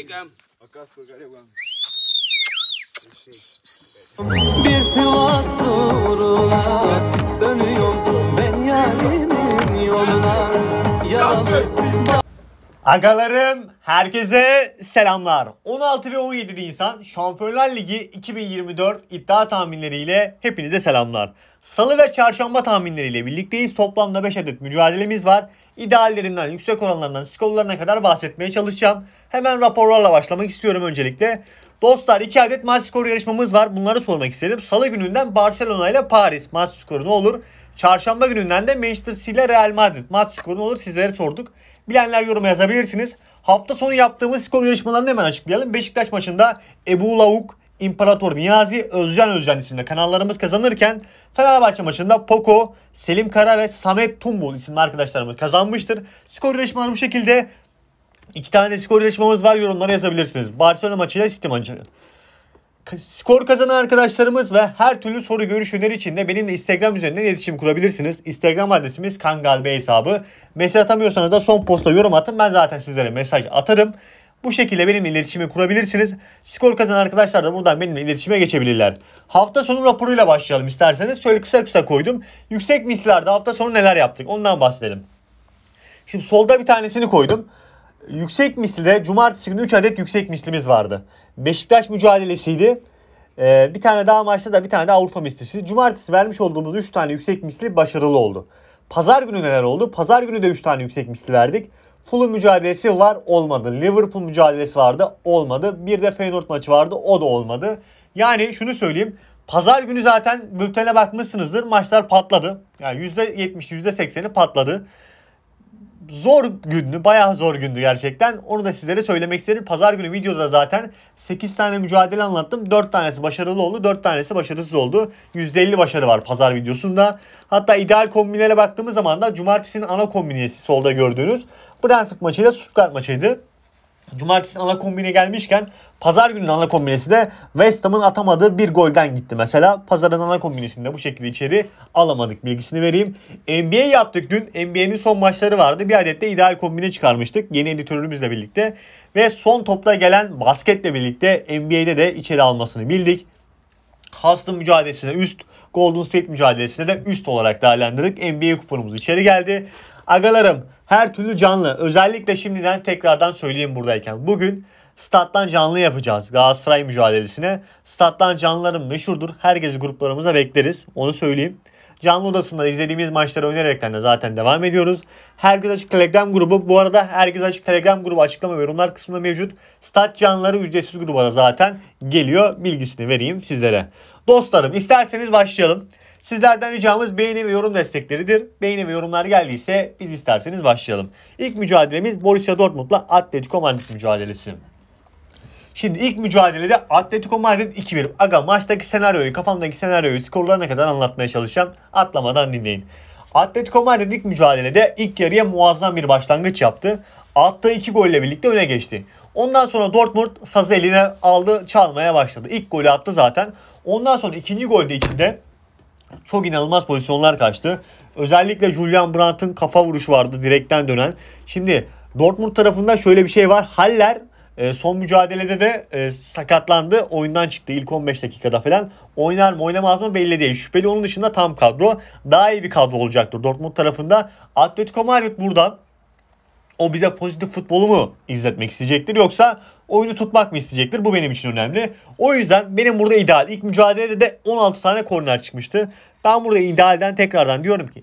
America. O wasurula. Agalarım herkese selamlar. 16 ve 17 Nisan Şampiyonlar Ligi 2024 iddia tahminleriyle hepinize selamlar. Salı ve çarşamba tahminleriyle birlikteyiz. Toplamda 5 adet mücadelemiz var. İdeallerinden, yüksek oranlarından, skorlarına kadar bahsetmeye çalışacağım. Hemen raporlarla başlamak istiyorum öncelikle. Dostlar 2 adet maç skoru yarışmamız var. Bunları sormak isterim. Salı gününden Barcelona ile Paris maç skoru ne olur? Çarşamba gününden de Manchester City ile Real Madrid maç skoru ne olur? Sizlere sorduk. Bilenler yoruma yazabilirsiniz. Hafta sonu yaptığımız skor yarışmalarını hemen açıklayalım. Beşiktaş maçında Ebu Lavuk, İmparator Niyazi, Özcan Özcan isimli kanallarımız kazanırken Fenerbahçe maçında Poco, Selim Kara ve Samet Tumbul isimli arkadaşlarımız kazanmıştır. Skor yarışmaları bu şekilde. İki tane skor yarışmamız var yorumlara yazabilirsiniz. Barcelona maçıyla City maçı. Skor kazanan arkadaşlarımız ve her türlü soru görüş öneri için de benimle Instagram üzerinden iletişim kurabilirsiniz. Instagram adresimiz kangalbe hesabı. Mesaj atamıyorsanız da son posta yorum atın. Ben zaten sizlere mesaj atarım. Bu şekilde benimle iletişimi kurabilirsiniz. Skor kazanan arkadaşlar da buradan benimle iletişime geçebilirler. Hafta sonu raporuyla başlayalım isterseniz. Şöyle kısa kısa koydum. Yüksek mislerde hafta sonu neler yaptık ondan bahsedelim. Şimdi solda bir tanesini koydum. Yüksek mislide cumartesi günü 3 adet yüksek mislimiz vardı. Beşiktaş mücadelesiydi. Ee, bir tane daha maçta da bir tane de Avrupa mislisi. Cumartesi vermiş olduğumuz 3 tane yüksek misli başarılı oldu. Pazar günü neler oldu? Pazar günü de 3 tane yüksek misli verdik. Fulham mücadelesi var olmadı. Liverpool mücadelesi vardı olmadı. Bir de Feyenoord maçı vardı o da olmadı. Yani şunu söyleyeyim. Pazar günü zaten bültene bakmışsınızdır. Maçlar patladı. Yani %70, %80'i patladı zor gündü. Bayağı zor gündü gerçekten. Onu da sizlere söylemek isterim. Pazar günü videoda zaten 8 tane mücadele anlattım. 4 tanesi başarılı oldu. 4 tanesi başarısız oldu. %50 başarı var pazar videosunda. Hatta ideal kombinlere baktığımız zaman da cumartesinin ana kombinesi solda gördüğünüz Brentford maçıyla Stuttgart maçıydı. Cumartesi ana kombine gelmişken pazar günü ana kombinesi de West Ham'ın atamadığı bir golden gitti. Mesela pazarın ana kombinesinde bu şekilde içeri alamadık bilgisini vereyim. NBA yaptık dün. NBA'nin son maçları vardı. Bir adet de ideal kombine çıkarmıştık yeni editörümüzle birlikte. Ve son topta gelen basketle birlikte NBA'de de içeri almasını bildik. Houston mücadelesine üst, Golden State mücadelesine de üst olarak değerlendirdik. NBA kuponumuz içeri geldi. Agalarım her türlü canlı. Özellikle şimdiden tekrardan söyleyeyim buradayken. Bugün stat'tan canlı yapacağız Galatasaray mücadelesine. Stat'tan canlıların meşhurdur. Herkesi gruplarımıza bekleriz. Onu söyleyeyim. Canlı odasında izlediğimiz maçları önererekten de zaten devam ediyoruz. Herkes Açık Telegram grubu. Bu arada Herkes Açık Telegram grubu açıklama ve yorumlar kısmında mevcut. Stat canlıları ücretsiz gruba da zaten geliyor. Bilgisini vereyim sizlere. Dostlarım isterseniz başlayalım. Sizlerden ricamız beğeni ve yorum destekleridir. Beğeni ve yorumlar geldiyse biz isterseniz başlayalım. İlk mücadelemiz Borussia Dortmund'la Atletico Madrid mücadelesi. Şimdi ilk mücadelede Atletico Madrid 2-1. Aga maçtaki senaryoyu, kafamdaki senaryoyu skorlarına kadar anlatmaya çalışacağım. Atlamadan dinleyin. Atletico Madrid ilk mücadelede ilk yarıya muazzam bir başlangıç yaptı. Attığı 2 golle birlikte öne geçti. Ondan sonra Dortmund sazı eline aldı, çalmaya başladı. İlk golü attı zaten. Ondan sonra ikinci golde içinde çok inanılmaz pozisyonlar kaçtı. Özellikle Julian Brandt'ın kafa vuruşu vardı direkten dönen. Şimdi Dortmund tarafında şöyle bir şey var. Haller e, son mücadelede de e, sakatlandı. Oyundan çıktı ilk 15 dakikada falan. Oynar mı oynamaz mı belli değil. Şüpheli onun dışında tam kadro. Daha iyi bir kadro olacaktır Dortmund tarafında. Atletico Madrid burada o bize pozitif futbolu mu izletmek isteyecektir yoksa oyunu tutmak mı isteyecektir? Bu benim için önemli. O yüzden benim burada ideal. İlk mücadelede de 16 tane korner çıkmıştı. Ben burada idealden tekrardan diyorum ki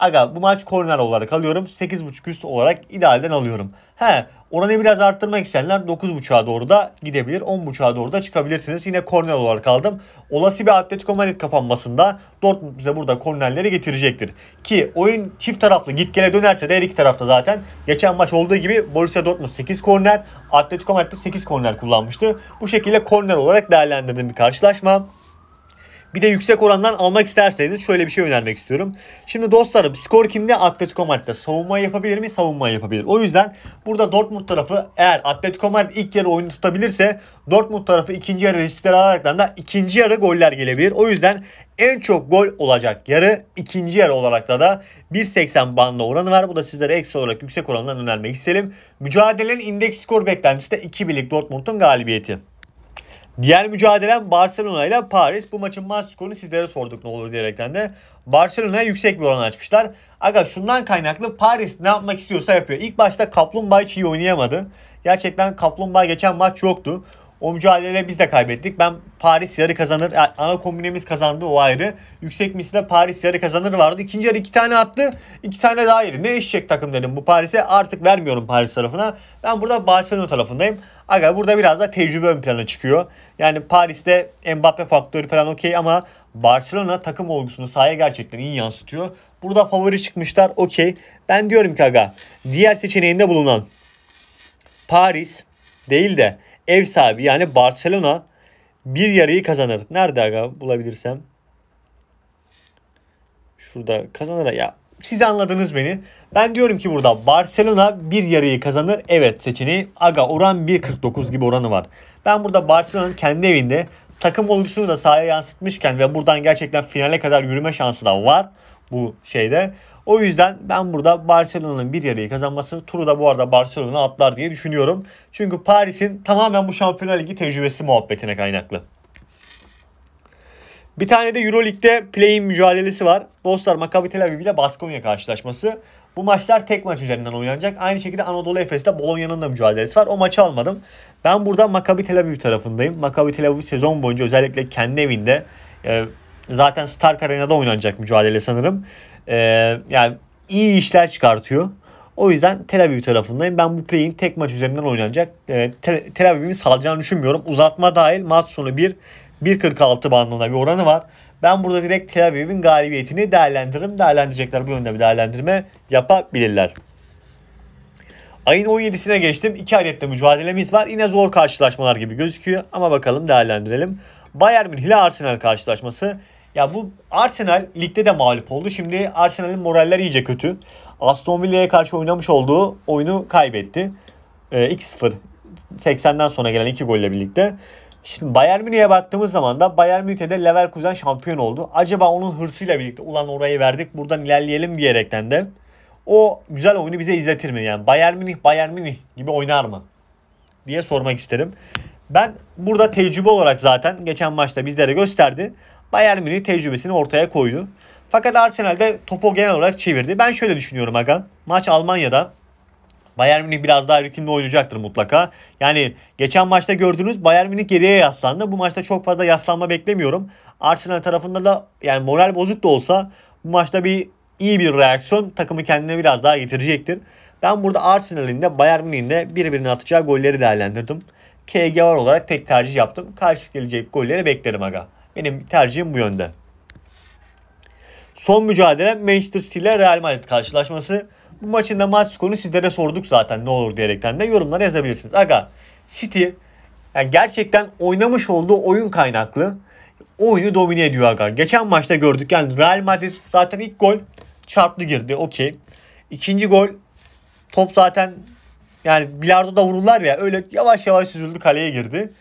Aga bu maç korner olarak alıyorum. 8.5 üst olarak idealden alıyorum. He oranı biraz arttırmak isteyenler 9.5'a doğru da gidebilir. 10.5'a doğru da çıkabilirsiniz. Yine korner olarak aldım. Olası bir Atletico Madrid kapanmasında Dortmund bize burada kornerleri getirecektir. Ki oyun çift taraflı git gele dönerse de her iki tarafta zaten. Geçen maç olduğu gibi Borussia Dortmund 8 korner, Atletico Madrid 8 korner kullanmıştı. Bu şekilde korner olarak değerlendirdim bir karşılaşma. Bir de yüksek orandan almak isterseniz şöyle bir şey önermek istiyorum. Şimdi dostlarım skor kimde? Atletico Madrid'de. Savunma yapabilir mi? Savunma yapabilir. O yüzden burada Dortmund tarafı eğer Atletico Madrid ilk yarı oyunu tutabilirse Dortmund tarafı ikinci yarı riskleri alaraktan da ikinci yarı goller gelebilir. O yüzden en çok gol olacak yarı ikinci yarı olarak da da 1.80 bandında oranı var. Bu da sizlere ekstra olarak yüksek oranından önermek isterim. Mücadelenin indeks skor beklentisi de 2 birlik Dortmund'un galibiyeti. Diğer mücadelem Barcelona ile Paris. Bu maçın maç skorunu sizlere sorduk ne olur diyerekten de. Barcelona yüksek bir oran açmışlar. Aga şundan kaynaklı Paris ne yapmak istiyorsa yapıyor. İlk başta Kaplumbağa hiç iyi oynayamadı. Gerçekten Kaplumbağa geçen maç yoktu. O mücadelede biz de kaybettik. Ben Paris yarı kazanır. Yani ana kombinemiz kazandı o ayrı. Yüksek misli Paris yarı kazanır vardı. İkinci yarı iki tane attı. iki tane daha yedi. Ne eşek takım dedim bu Paris'e. Artık vermiyorum Paris tarafına. Ben burada Barcelona tarafındayım. Aga burada biraz da tecrübe ön plana çıkıyor. Yani Paris'te Mbappe faktörü falan okey ama Barcelona takım olgusunu sahaya gerçekten iyi yansıtıyor. Burada favori çıkmışlar okey. Ben diyorum ki aga diğer seçeneğinde bulunan Paris değil de ev sahibi yani Barcelona bir yarıyı kazanır. Nerede aga bulabilirsem. Şurada kazanır ya. Siz anladınız beni. Ben diyorum ki burada Barcelona bir yarıyı kazanır. Evet seçeneği. Aga oran 1.49 gibi oranı var. Ben burada Barcelona'nın kendi evinde takım oluşunu da sahaya yansıtmışken ve buradan gerçekten finale kadar yürüme şansı da var bu şeyde. O yüzden ben burada Barcelona'nın bir yarıyı kazanması turu da bu arada Barcelona atlar diye düşünüyorum. Çünkü Paris'in tamamen bu Şampiyonlar Ligi tecrübesi muhabbetine kaynaklı. Bir tane de Euroleague'de play-in mücadelesi var. Dostlar Maccabi Tel Aviv ile Baskonya karşılaşması. Bu maçlar tek maç üzerinden oynanacak. Aynı şekilde Anadolu Efes'te Bolonya'nın da mücadelesi var. O maçı almadım. Ben burada Maccabi Tel Aviv tarafındayım. Maccabi Tel Aviv sezon boyunca özellikle kendi evinde e, Zaten Stark Arena'da oynanacak mücadele sanırım. E, yani iyi işler çıkartıyor. O yüzden Tel Aviv tarafındayım. Ben bu play'in tek maç üzerinden oynanacak. E, Tel, Tel Aviv'in salacağını düşünmüyorum. Uzatma dahil maç sonu 1 1.46 bandında bir oranı var. Ben burada direkt Tel Aviv'in galibiyetini değerlendiririm. Değerlendirecekler bu yönde bir değerlendirme yapabilirler. Ayın 17'sine geçtim. 2 adet de mücadelemiz var. Yine zor karşılaşmalar gibi gözüküyor ama bakalım değerlendirelim. Bayern Münih ile Arsenal karşılaşması. Ya bu Arsenal ligde de mağlup oldu. Şimdi Arsenal'in moralleri iyice kötü. Aston Villa'ya karşı oynamış olduğu oyunu kaybetti. E, 2-0 80'den sonra gelen 2 golle birlikte. Şimdi Bayern Münih'e baktığımız zaman da Bayern Münih'te de Leverkusen şampiyon oldu. Acaba onun hırsıyla birlikte ulan orayı verdik buradan ilerleyelim diyerekten de o güzel oyunu bize izletir mi? Yani Bayern Münih Bayern Münih gibi oynar mı? diye sormak isterim. Ben burada tecrübe olarak zaten geçen maçta bizlere gösterdi. Bayern Münih tecrübesini ortaya koydu. Fakat Arsenal Arsenal'de topu genel olarak çevirdi. Ben şöyle düşünüyorum Aga. Maç Almanya'da Bayern Münih biraz daha ritimli oynayacaktır mutlaka. Yani geçen maçta gördüğünüz Bayern Münih geriye yaslandı. Bu maçta çok fazla yaslanma beklemiyorum. Arsenal tarafında da yani moral bozuk da olsa bu maçta bir iyi bir reaksiyon takımı kendine biraz daha getirecektir. Ben burada Arsenal'in de Bayern Münih'in de birbirine atacağı golleri değerlendirdim. KG var olarak tek tercih yaptım. Karşı gelecek golleri beklerim aga. Benim tercihim bu yönde. Son mücadele Manchester City ile Real Madrid karşılaşması. Bu maçın da maç skorunu sizlere sorduk zaten ne olur diyerekten de yorumlara yazabilirsiniz. Aga City yani gerçekten oynamış olduğu oyun kaynaklı oyunu domine ediyor Aga. Geçen maçta gördük yani Real Madrid zaten ilk gol çarptı girdi okey. İkinci gol top zaten yani bilardoda vururlar ya öyle yavaş yavaş süzüldü kaleye girdi.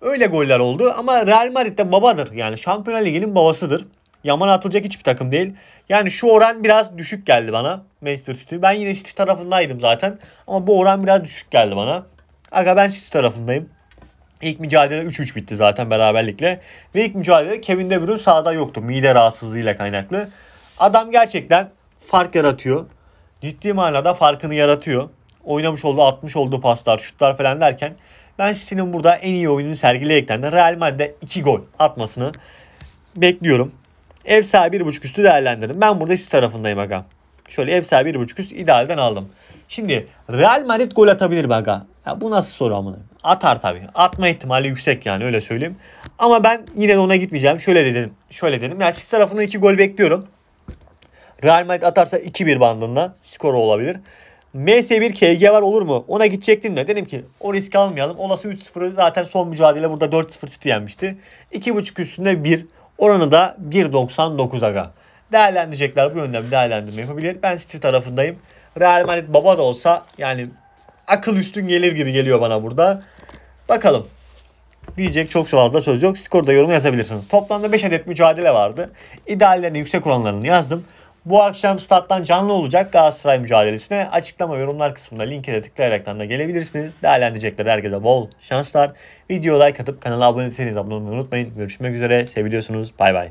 Öyle goller oldu ama Real Madrid de babadır. Yani Şampiyonlar Ligi'nin babasıdır. Yaman atılacak hiçbir takım değil. Yani şu oran biraz düşük geldi bana Manchester City. Ben yine City tarafındaydım zaten. Ama bu oran biraz düşük geldi bana. Aga ben City tarafındayım. İlk mücadele 3-3 bitti zaten beraberlikle. Ve ilk mücadele Kevin De Bruyne sahada yoktu. Mide rahatsızlığıyla kaynaklı. Adam gerçekten fark yaratıyor. Ciddi manada farkını yaratıyor. Oynamış olduğu, atmış olduğu paslar, şutlar falan derken ben City'nin burada en iyi oyununu sergileyerekten de Real Madrid'e 2 gol atmasını bekliyorum. Ev sahibi 1.5 üstü değerlendirdim. Ben burada City tarafındayım aga. Şöyle ev sahibi 1.5 üst idealden aldım. Şimdi Real Madrid gol atabilir mi aga? Ya bu nasıl soru amına? Atar tabii. Atma ihtimali yüksek yani öyle söyleyeyim. Ama ben yine de ona gitmeyeceğim. Şöyle dedim. Şöyle dedim. Ya City tarafından 2 gol bekliyorum. Real Madrid atarsa 2-1 bandında skoru olabilir. MS1 KG var olur mu? Ona gidecektim de dedim ki o risk almayalım. Olası 3-0'ı zaten son mücadele burada 4-0 City yenmişti. 2.5 üstünde 1. Oranı da 1.99 aga. Değerlendirecekler bu yönden bir değerlendirme yapabilir. Ben City tarafındayım. Real Madrid baba da olsa yani akıl üstün gelir gibi geliyor bana burada. Bakalım. Diyecek çok fazla söz yok. da yorum yazabilirsiniz. Toplamda 5 adet mücadele vardı. İdeallerini yüksek oranlarını yazdım. Bu akşam stat'tan canlı olacak Galatasaray mücadelesine açıklama yorumlar kısmında linke de tıklayaraktan da gelebilirsiniz. Değerlendirecekler herkese bol şanslar. Video like atıp kanala abone değilseniz abone olmayı unutmayın. Görüşmek üzere. seviyorsunuz Bay bay.